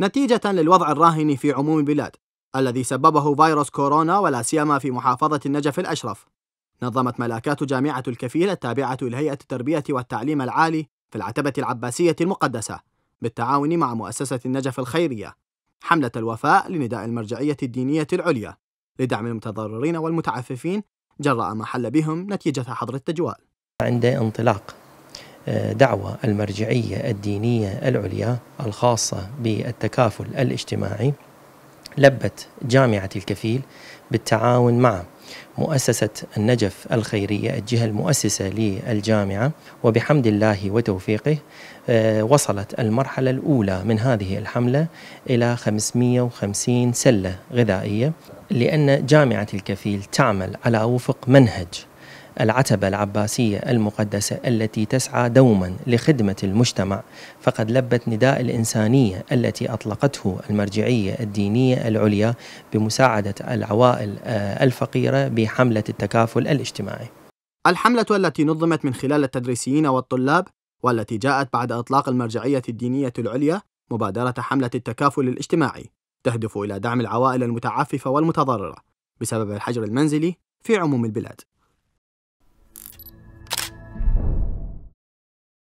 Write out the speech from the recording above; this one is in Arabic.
نتيجة للوضع الراهن في عموم البلاد الذي سببه فيروس كورونا ولا سيما في محافظة النجف الأشرف. نظمت ملاكات جامعة الكفيل التابعة لهيئة التربية والتعليم العالي في العتبة العباسية المقدسة بالتعاون مع مؤسسة النجف الخيرية حملة الوفاء لنداء المرجعية الدينية العليا لدعم المتضررين والمتعففين جراء ما حل بهم نتيجة حظر التجوال. عند انطلاق دعوة المرجعية الدينية العليا الخاصة بالتكافل الاجتماعي لبت جامعة الكفيل بالتعاون مع مؤسسة النجف الخيرية الجهة المؤسسة للجامعة وبحمد الله وتوفيقه آه، وصلت المرحلة الأولى من هذه الحملة إلى 550 سلة غذائية لأن جامعة الكفيل تعمل على وفق منهج العتبة العباسية المقدسة التي تسعى دوما لخدمة المجتمع فقد لبت نداء الإنسانية التي أطلقته المرجعية الدينية العليا بمساعدة العوائل آه، الفقيرة بحملة التكافل الاجتماعي. الحملة التي نظمت من خلال التدريسيين والطلاب والتي جاءت بعد إطلاق المرجعية الدينية العليا مبادرة حملة التكافل الاجتماعي تهدف إلى دعم العوائل المتعففة والمتضررة بسبب الحجر المنزلي في عموم البلاد.